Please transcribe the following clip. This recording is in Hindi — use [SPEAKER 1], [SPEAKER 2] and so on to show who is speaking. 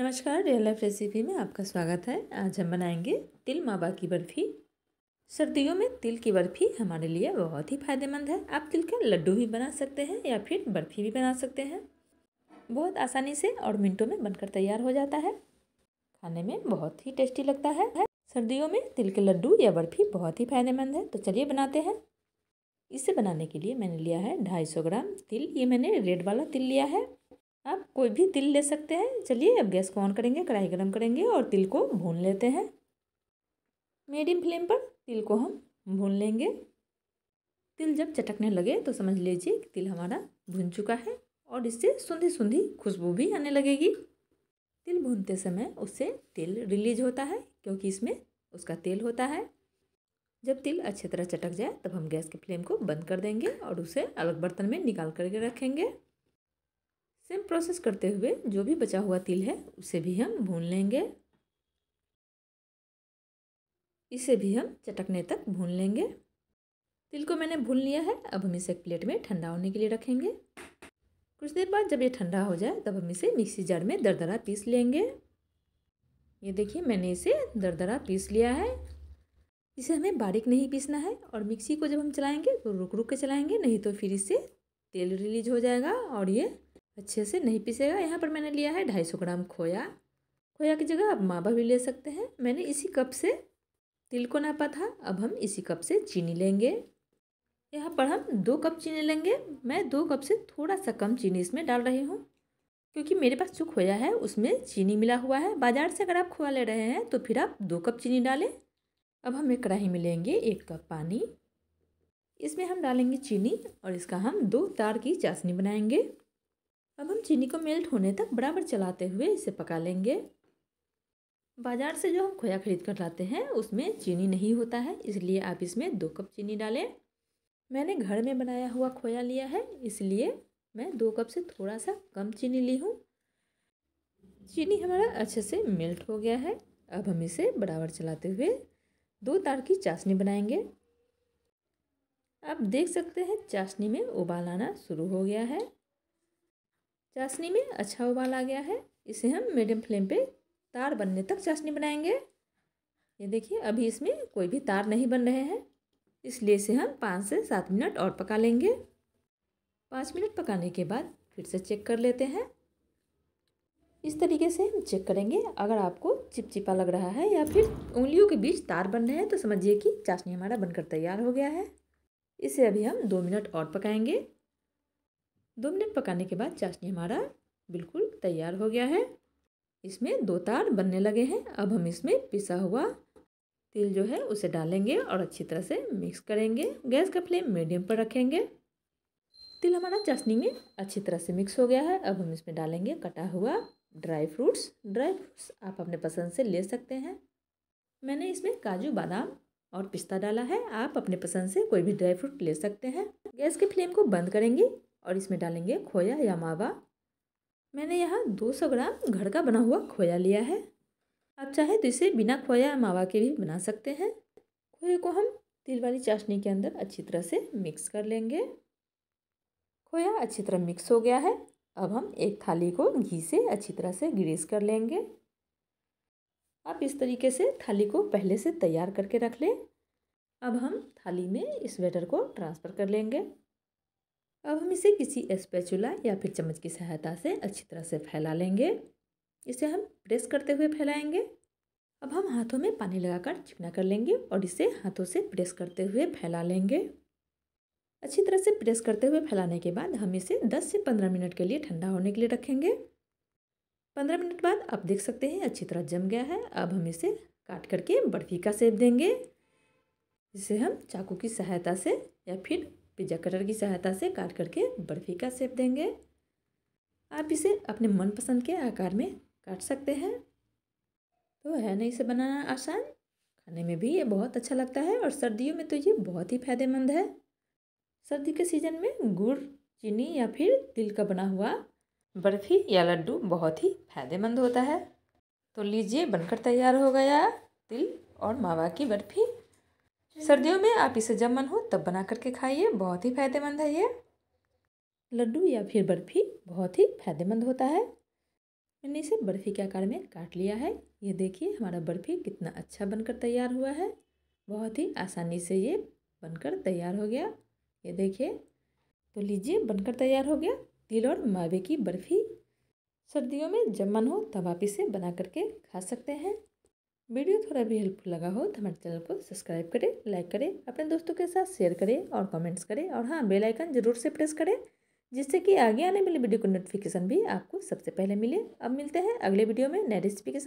[SPEAKER 1] नमस्कार रियल लाइफ रेसिपी में आपका स्वागत है आज हम बनाएंगे तिल मावा की बर्फ़ी सर्दियों में तिल की बर्फ़ी हमारे लिए बहुत ही फायदेमंद है आप तिल का लड्डू भी बना सकते हैं या फिर बर्फ़ी भी बना सकते हैं बहुत आसानी से और मिनटों में बनकर तैयार हो जाता है खाने में बहुत ही टेस्टी लगता है सर्दियों में तिल के लड्डू या बर्फ़ी बहुत ही फायदेमंद है तो चलिए बनाते हैं इसे बनाने के लिए मैंने लिया है ढाई सौ ग्राम तिल ये मैंने रेड वाला तिल लिया है आप कोई भी तिल ले सकते हैं चलिए अब गैस को ऑन करेंगे कढ़ाई गर्म करेंगे और तिल को भून लेते हैं मीडियम फ्लेम पर तिल को हम भून लेंगे तिल जब चटकने लगे तो समझ लीजिए कि तिल हमारा भुन चुका है और इससे सुंधी सुंधी खुशबू भी आने लगेगी तिल भूनते समय उससे तेल रिलीज होता है क्योंकि इसमें उसका तेल होता है जब तिल अच्छी तरह चटक जाए तब हम गैस के फ्लेम को बंद कर देंगे और उसे अलग बर्तन में निकाल करके रखेंगे सेम प्रोसेस करते हुए जो भी बचा हुआ तिल है उसे भी हम भून लेंगे इसे भी हम चटकने तक भून लेंगे तिल को मैंने भून लिया है अब हम इसे एक प्लेट में ठंडा होने के लिए रखेंगे कुछ देर बाद जब ये ठंडा हो जाए तब हम इसे मिक्सी जार में दरदरा पीस लेंगे ये देखिए मैंने इसे दरदरा पीस लिया है इसे हमें बारीक नहीं पीसना है और मिक्सी को जब हम चलाएंगे तो रुक रुक के चलाएंगे नहीं तो फिर इससे तेल रिलीज हो जाएगा और ये अच्छे से नहीं पीसेगा यहाँ पर मैंने लिया है ढाई सौ ग्राम खोया खोया की जगह आप मावा भी ले सकते हैं मैंने इसी कप से तिल को नापा था अब हम इसी कप से चीनी लेंगे यहाँ पर हम दो कप चीनी लेंगे मैं दो कप से थोड़ा सा कम चीनी इसमें डाल रही हूँ क्योंकि मेरे पास जो खोया है उसमें चीनी मिला हुआ है बाज़ार से अगर आप खोया ले रहे हैं तो फिर आप दो कप चीनी डालें अब हम एक कढ़ाई में लेंगे एक कप पानी इसमें हम डालेंगे चीनी और इसका हम दो तार की चाशनी बनाएंगे अब हम चीनी को मेल्ट होने तक बराबर चलाते हुए इसे पका लेंगे बाज़ार से जो हम खोया खरीद कर लाते हैं उसमें चीनी नहीं होता है इसलिए आप इसमें दो कप चीनी डालें मैंने घर में बनाया हुआ खोया लिया है इसलिए मैं दो कप से थोड़ा सा कम चीनी ली हूँ चीनी हमारा अच्छे से मेल्ट हो गया है अब हम इसे बराबर चलाते हुए दो तार की चाशनी बनाएंगे आप देख सकते हैं चाशनी में उबाल आना शुरू हो गया है चाशनी में अच्छा उबाल आ गया है इसे हम मीडियम फ्लेम पे तार बनने तक चाशनी बनाएंगे ये देखिए अभी इसमें कोई भी तार नहीं बन रहे हैं इसलिए इसे हम पाँच से सात मिनट और पका लेंगे पाँच मिनट पकाने के बाद फिर से चेक कर लेते हैं इस तरीके से हम चेक करेंगे अगर आपको चिपचिपा लग रहा है या फिर उंगलियों के बीच तार बन रहे हैं तो समझिए कि चाशनी हमारा बनकर तैयार हो गया है इसे अभी हम दो मिनट और पकाएंगे दो मिनट पकाने के बाद चाशनी हमारा बिल्कुल तैयार हो गया है इसमें दो तार बनने लगे हैं अब हम इसमें पिसा हुआ तिल जो है उसे डालेंगे और अच्छी तरह से मिक्स करेंगे गैस का फ्लेम मीडियम पर रखेंगे तिल हमारा चाशनी में अच्छी तरह से मिक्स हो गया है अब हम इसमें डालेंगे कटा हुआ ड्राई फ्रूट्स ड्राई फ्रूट्स आप अपने पसंद से ले सकते हैं मैंने इसमें काजू बादाम और पिस्ता डाला है आप अपने पसंद से कोई भी ड्राई फ्रूट ले सकते हैं गैस के फ्लेम को बंद करेंगे और इसमें डालेंगे खोया या मावा मैंने यहाँ 200 ग्राम घर का बना हुआ खोया लिया है आप चाहे तो इसे बिना खोया या मावा के भी बना सकते हैं खोए को हम तिल वाली चाशनी के अंदर अच्छी तरह से मिक्स कर लेंगे खोया अच्छी तरह मिक्स हो गया है अब हम एक थाली को घी से अच्छी तरह से ग्रेस कर लेंगे आप इस तरीके से थाली को पहले से तैयार करके रख लें अब हम थाली में इस बैटर को ट्रांसफ़र कर लेंगे अब हम इसे किसी स्पेचुला या फिर चम्मच की सहायता से अच्छी तरह से फैला लेंगे इसे हम प्रेस करते हुए फैलाएंगे अब हम हाथों में पानी लगाकर चिकना कर लेंगे और इसे हाथों से प्रेस करते हुए फैला लेंगे अच्छी तरह से प्रेस करते हुए फैलाने के बाद हम इसे 10 से 15 मिनट के लिए ठंडा होने के लिए रखेंगे 15 मिनट बाद आप देख सकते हैं अच्छी तरह जम गया है अब हम इसे काट करके बर्फी का सेप देंगे इसे हम चाकू की सहायता से या फिर पिज्ज़ा कटर की सहायता से काट करके बर्फ़ी का सेप देंगे आप इसे अपने मनपसंद के आकार में काट सकते हैं तो है ना इसे बनाना आसान खाने में भी ये बहुत अच्छा लगता है और सर्दियों में तो ये बहुत ही फायदेमंद है सर्दी के सीज़न में गुड़ चीनी या फिर तिल का बना हुआ बर्फ़ी या लड्डू बहुत ही फायदेमंद होता है तो लीजिए बनकर तैयार हो गया तिल और मावा की बर्फ़ी सर्दियों में आप इसे जब मन हो तब बना करके खाइए बहुत ही फायदेमंद है ये लड्डू या फिर बर्फ़ी बहुत ही फायदेमंद होता है मैंने इसे बर्फ़ी के आकार में काट लिया है ये देखिए हमारा बर्फ़ी कितना अच्छा बनकर तैयार हुआ है बहुत ही आसानी से ये बनकर तैयार हो गया ये देखिए तो लीजिए बनकर तैयार हो गया तिल और मावे की बर्फ़ी सर्दियों में जब मन हो तब आप इसे बना करके खा सकते हैं वीडियो थोड़ा भी हेल्पफुल लगा हो तो हमारे चैनल को सब्सक्राइब करें लाइक करें अपने दोस्तों के साथ शेयर करें और कमेंट्स करें और हाँ बेल आइकन ज़रूर से प्रेस करें जिससे कि आगे आने वाली वीडियो की नोटिफिकेशन भी आपको सबसे पहले मिले अब मिलते हैं अगले वीडियो में नए रेसिपी के साथ